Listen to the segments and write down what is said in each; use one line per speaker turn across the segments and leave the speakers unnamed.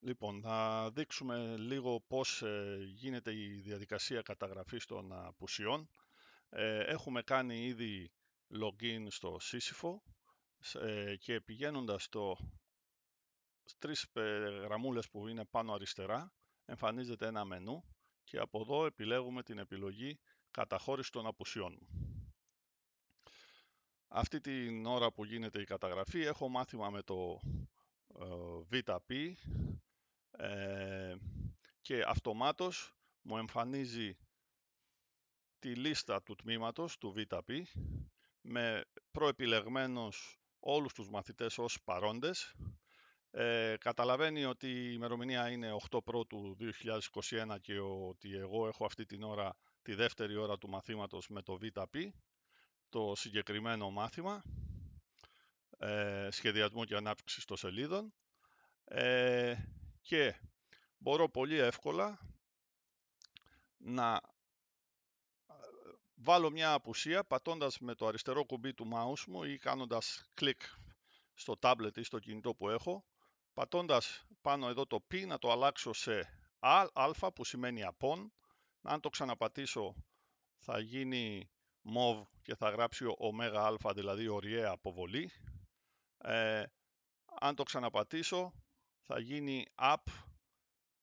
Λοιπόν, θα δείξουμε λίγο πώς ε, γίνεται η διαδικασία καταγραφής των απουσιών. Ε, έχουμε κάνει ήδη login στο Sisypho ε, και πηγαίνοντας στο τρεις γραμμούλες που είναι πάνω αριστερά εμφανίζεται ένα μενού και από εδώ επιλέγουμε την επιλογή καταχώρηση των απουσιών. Αυτή την ώρα που γίνεται η καταγραφή έχω μάθημα με το VTP. Ε, και αυτομάτως μου εμφανίζει τη λίστα του τμήματος του ΒΠ με προεπιλεγμένος όλους τους μαθητές ως παρόντες. Ε, καταλαβαίνει ότι η ημερομηνία είναι 8 πρώτου 2021 και ότι εγώ έχω αυτή την ώρα τη δεύτερη ώρα του μαθήματος με το ΒΠ, το συγκεκριμένο μάθημα ε, σχεδιασμού και ανάπτυξη των σελίδων. Ε, και μπορώ πολύ εύκολα να ε, βάλω μια απουσία πατώντας με το αριστερό κουμπί του mouse μου ή κάνοντας κλικ στο tablet ή στο κινητό που έχω, πατώντας πάνω εδώ το P να το αλλάξω σε α που σημαίνει απόν, αν το ξαναπατήσω θα γίνει μοβ και θα γράψει ωμέγα α δηλαδή ωριαία αποβολή, ε, αν το ξαναπατήσω θα γίνει up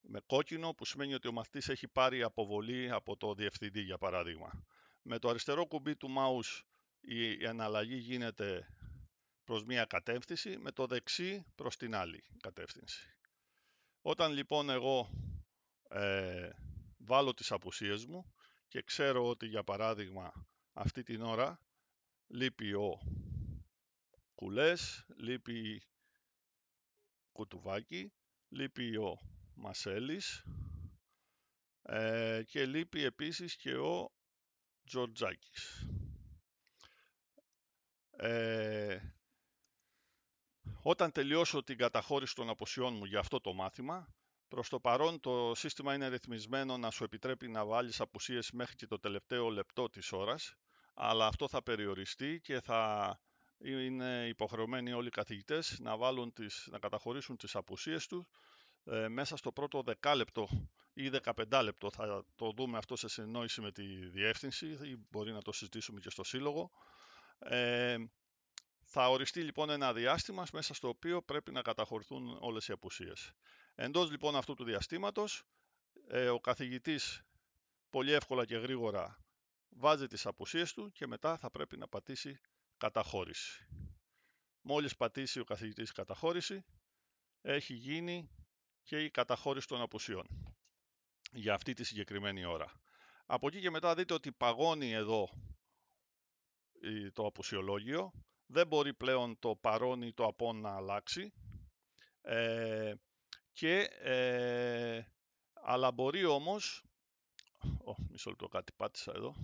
με κόκκινο που σημαίνει ότι ο μαθητής έχει πάρει αποβολή από το διευθυντή για παράδειγμα. Με το αριστερό κουμπί του mouse η αναλλαγή γίνεται προς μία κατεύθυνση, με το δεξί προς την άλλη κατεύθυνση. Όταν λοιπόν εγώ ε, βάλω τις απουσίες μου και ξέρω ότι για παράδειγμα αυτή την ώρα λείπει ο κουλές, λείπει κουτουβάκι, λείπει ο Μασέλης ε, και λείπει επίσης και ο Τζορτζάκης. Ε, όταν τελειώσω την καταχώρηση των αποσιών μου για αυτό το μάθημα, προς το παρόν το σύστημα είναι ρυθμισμένο να σου επιτρέπει να βάλεις απουσίες μέχρι και το τελευταίο λεπτό της ώρας, αλλά αυτό θα περιοριστεί και θα είναι υποχρεωμένοι όλοι οι καθηγητές να, βάλουν τις, να καταχωρήσουν τις απουσίες τους ε, μέσα στο πρώτο δεκάλεπτο ή δεκαπεντάλεπτο Θα το δούμε αυτό σε συνεννόηση με τη διεύθυνση ή μπορεί να το συζητήσουμε και στο σύλλογο. Ε, θα οριστεί λοιπόν ένα διάστημα μέσα στο οποίο πρέπει να καταχωρηθούν όλες οι απουσίες. Εντός λοιπόν αυτού του διαστήματος, ε, ο καθηγητής πολύ εύκολα και γρήγορα βάζει τις απουσίες του και μετά θα πρέπει να πατήσει καταχώρηση. Μόλις πατήσει ο καθηγητής καταχώρηση, έχει γίνει και η καταχώρηση των απουσιών για αυτή τη συγκεκριμένη ώρα. Από εκεί και μετά δείτε ότι παγώνει εδώ το απουσιολόγιο. Δεν μπορεί πλέον το παρόν ή το απόν να αλλάξει. Ε, και, ε, αλλά μπορεί όμως... Ω, μισό λεπτό κάτι πάτησα εδώ.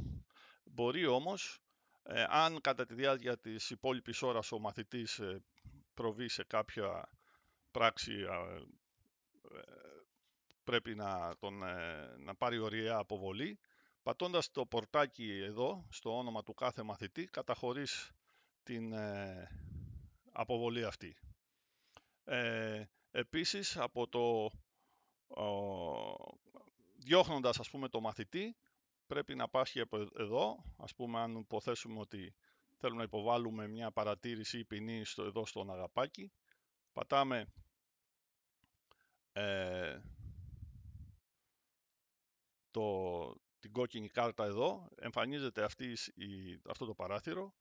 Μπορεί όμως ε, αν κατά τη διάρκεια της υπόλοιπης ώρας ο μαθητής ε, προβεί σε κάποια πράξη ε, πρέπει να, τον, να πάρει ωραία αποβολή, πατώντας το πορτάκι εδώ, στο όνομα του κάθε μαθητή, καταχωρείς την αποβολή αυτή. Ε, επίσης, από το, διώχνοντας ας πούμε το μαθητή, πρέπει να πάσχει από ε, εδώ, ας πούμε αν υποθέσουμε ότι θέλουμε να υποβάλουμε μια παρατήρηση ή ποινή στο, εδώ στον αγαπάκι, πατάμε ε, το, την κόκκινη κάρτα εδώ, εμφανίζεται αυτή η, αυτό το παράθυρο,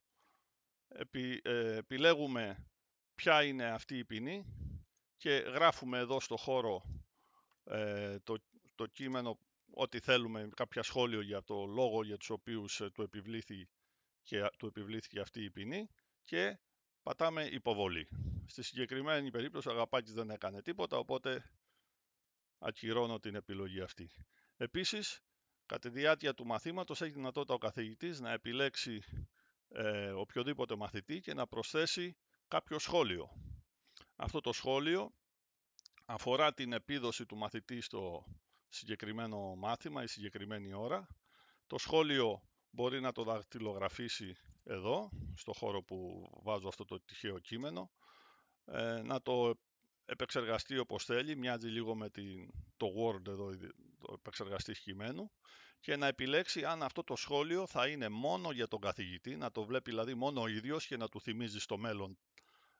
Επι, ε, επιλέγουμε ποια είναι αυτή η ποινή και γράφουμε εδώ στο χώρο το, το κείμενο ό,τι θέλουμε, κάποια σχόλιο για το λόγο για τους οποίους ε, του, επιβλήθη και, του επιβλήθηκε αυτή η ποινή και πατάμε υποβολή. Στη συγκεκριμένη περίπτωση ο Αγαπάκης δεν έκανε τίποτα, οπότε ακυρώνω την επιλογή αυτή. Επίσης, κατά τη διάρκεια του μαθήματος έχει δυνατότητα ο καθηγητής να επιλέξει ε, οποιοδήποτε μαθητή και να προσθέσει κάποιο σχόλιο. Αυτό το σχόλιο αφορά την επίδοση του μαθητή στο συγκεκριμένο μάθημα ή συγκεκριμένη ώρα. Το σχόλιο μπορεί να το δακτυλογραφήσει εδώ, στο χώρο που βάζω αυτό το τυχαίο κείμενο, ε, να το επεξεργαστεί όπως θέλει, μοιάζει λίγο με το Word εδώ, το επεξεργαστή κειμένου, και να επιλέξει αν αυτό το σχόλιο θα είναι μόνο για τον καθηγητή, να το βλέπει δηλαδή μόνο ο ίδιος και να του θυμίζει στο μέλλον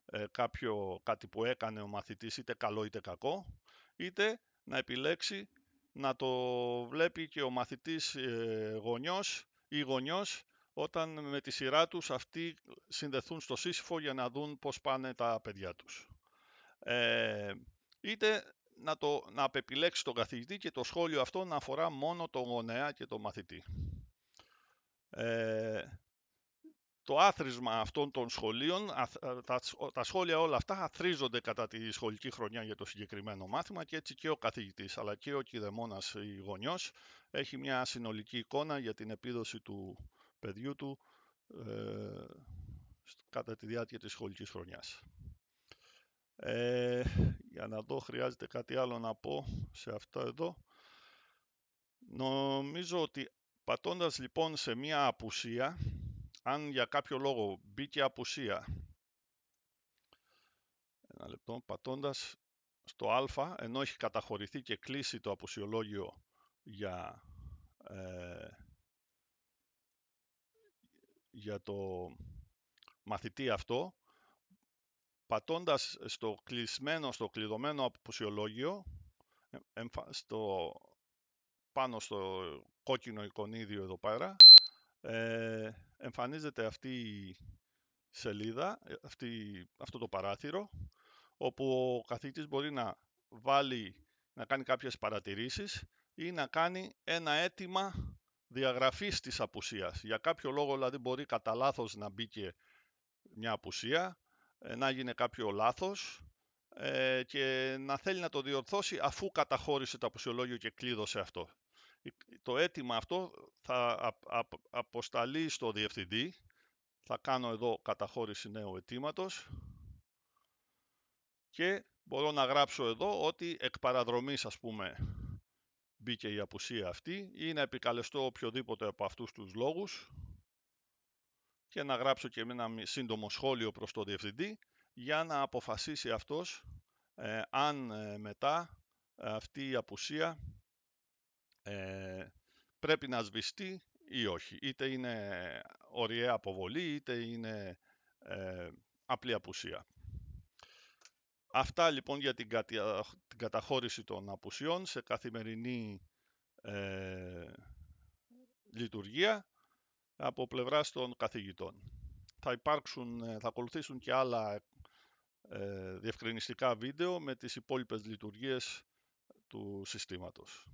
ε, κάποιο, κάτι που έκανε ο μαθητής, είτε καλό είτε κακό, είτε να επιλέξει να το βλέπει και ο μαθητής ε, γονιός ή γονιός όταν με τη σειρά τους αυτοί συνδεθούν στο σύσφο για να δουν πώς πάνε τα παιδιά τους. Ε, είτε να, το, να απεπιλέξει τον καθηγητή και το σχόλιο αυτό να αφορά μόνο τον γονέα και τον μαθητή. Ε, το άθροισμα αυτών των σχολείων, ε, τα σχόλια όλα αυτά αθρίζονται κατά τη σχολική χρονιά για το συγκεκριμένο μάθημα και έτσι και ο καθηγητής αλλά και ο κηδεμόνας ή γονιός έχει μια συνολική εικόνα για την επίδοση του παιδιού του ε, κατά τη διάρκεια της σχολικής χρονιάς. Ε, για να δω χρειάζεται κάτι άλλο να πω σε αυτό εδώ. Νομίζω ότι πατώντας λοιπόν σε μια απουσία αν για κάποιο λόγο μπήκε απουσία, ένα λεπτό, πατώντας στο α, ενώ έχει καταχωρηθεί και κλείσει το απουσιολόγιο για, ε, για το μαθητή αυτό, πατώντας στο κλεισμένο, στο κλειδωμένο απουσιολόγιο, ε, στο, πάνω στο κόκκινο εικονίδιο εδώ πέρα, ε, εμφανίζεται αυτή η σελίδα, ε, αυτή, αυτό το παράθυρο, όπου ο καθηγητής μπορεί να βάλει, να κάνει κάποιες παρατηρήσεις ή να κάνει ένα αίτημα διαγραφής της απουσίας. Για κάποιο λόγο δηλαδή μπορεί κατά λάθος να μπήκε μια απουσία, ε, να γίνει κάποιο λάθος ε, και να θέλει να το διορθώσει αφού καταχώρησε το απουσιολόγιο και κλείδωσε αυτό. Το αίτημα αυτό θα αποσταλεί στο διευθυντή. Θα κάνω εδώ καταχώρηση νέου αιτήματος και μπορώ να γράψω εδώ ότι εκ παραδρομής ας πούμε μπήκε η απουσία αυτή ή να επικαλεστώ οποιοδήποτε από αυτούς τους λόγους και να γράψω και ένα σύντομο σχόλιο προς το διευθυντή για να αποφασίσει αυτός ε, αν ε, μετά ε, αυτή η απουσία ε, πρέπει να σβηστεί ή όχι. Είτε είναι ωριαία αποβολή, είτε είναι ε, απλή απουσία. Αυτά λοιπόν για την, καταχώρηση των απουσιών σε καθημερινή ε, λειτουργία από πλευράς των καθηγητών. Θα υπάρξουν, θα ακολουθήσουν και άλλα ε, διευκρινιστικά βίντεο με τις υπόλοιπες λειτουργίες του συστήματος.